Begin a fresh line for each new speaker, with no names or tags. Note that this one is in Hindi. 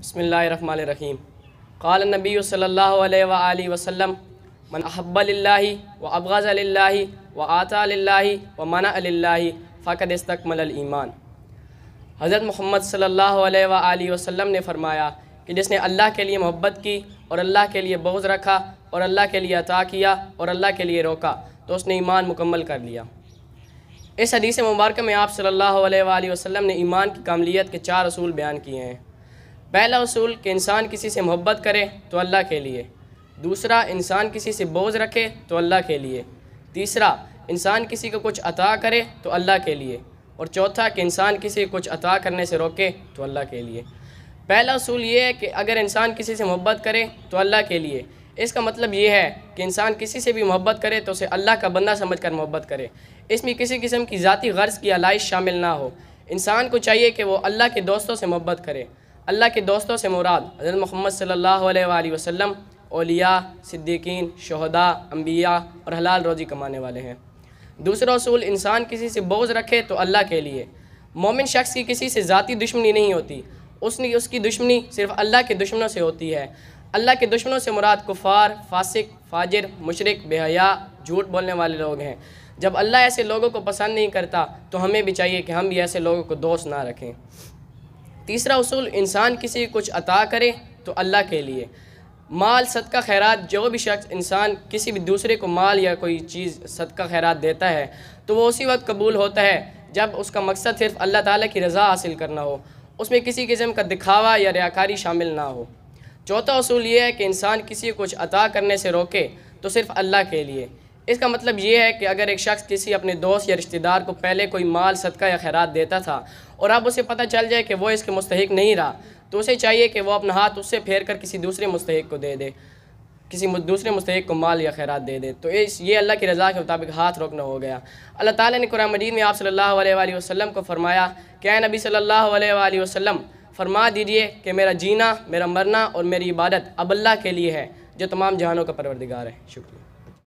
बसमीम काल नबी सल्ला वसम मन अहब्बल्ला व अबगाज़ल्ला व आता व मना अल्ला फ़कद ईमान हज़रत मोहम्मद सल्ला वसम ने फ़रमाया कि जिसने अल्लाह के लिए मोहब्बत की और अल्लाह के लिए बोझ रखा और अल्लाह के लिए अता किया और अल्लाह के लिए रोका तो उसने ईमान मुकम्मल कर लिया इस हदीस मुबारक में आप सल्ला वसम ने ईमान की कामलीत के चार असूल बयान किए हैं पहला असूल कि इंसान किसी से मोहब्बत करे तो अल्लाह के लिए दूसरा इंसान किसी से बोझ रखे तो अल्लाह के लिए तीसरा इंसान किसी को कुछ अता करे तो अल्लाह के लिए और चौथा कि इंसान किसी को कुछ अता करने से रोके तो अल्लाह के लिए पहला असूल ये है कि अगर इंसान किसी से मोहब्बत करे तो अल्लाह के लिए इसका मतलब ये है कि इंसान किसी से भी मोहब्बत करे तो उसे अल्लाह का बंदा समझ कर मोहब्बत करे इसमें किसी किस्म की ज़ाती गर्ज़ की आलाइश शामिल ना हो इंसान को चाहिए कि वो अल्लाह के दोस्तों से मोहब्बत करे अल्लाह के दोस्तों से मुराद हज़रत मोहम्मद सल्ला वसम ओलिया सिद्दीकीन शहदा अम्बिया और हलाल रोज़ी कमाने वाले हैं दूसरा असूल इंसान किसी से बोझ रखे तो अल्लाह के लिए मोमिन शख्स की किसी से ज़ाती दुश्मनी नहीं होती उसकी उसकी दुश्मनी सिर्फ अल्लाह के दुश्मनों से होती है अल्लाह के दुश्मनों से मुराद कुफार फासिक फाजिर मशरक बेहया झूठ बोलने वाले लोग हैं जब अल्लाह ऐसे लोगों को पसंद नहीं करता तो हमें भी चाहिए कि हम भी ऐसे लोगों को दोस्त ना रखें तीसरा असूल इंसान किसी कुछ अता करे तो अल्लाह के लिए माल सदका खैरात जो भी शख्स इंसान किसी भी दूसरे को माल या कोई चीज़ सदका खैरात देता है तो वो उसी वक्त कबूल होता है जब उसका मकसद सिर्फ अल्लाह ताला की रज़ा हासिल करना हो उसमें किसी किस्म का दिखावा या रियाकारी शामिल ना हो चौथा असूल ये है कि इंसान किसी को कुछ अता करने से रोके तो सिर्फ़ अल्लाह के लिए इसका मतलब ये है कि अगर एक शख्स किसी अपने दोस्त या रिश्तेदार को पहले कोई माल सदका या खैरात देता था और अब उसे पता चल जाए कि वो इसके मुस्तक नहीं रहा तो उसे चाहिए कि वह अपना हाथ उससे फेर कर किसी दूसरे मुस्तक को दे दे किसी दूसरे मुस्तक को माल या खैरात दे दे तो इस ये अल्लाह की रज़ा के मुताबिक हाथ रोकना हो गया अल्लाह ताली ने कुरान मजीद में आप सल्लल्लाहु वसम को फरमाया क्या नबी सल्ला वसम फरमा दीजिए कि मेरा जीना मेरा मरना और मेरी इबादत अब अल्लाह के लिए है जो तमाम जहानों का परवरदिगार है शुक्रिया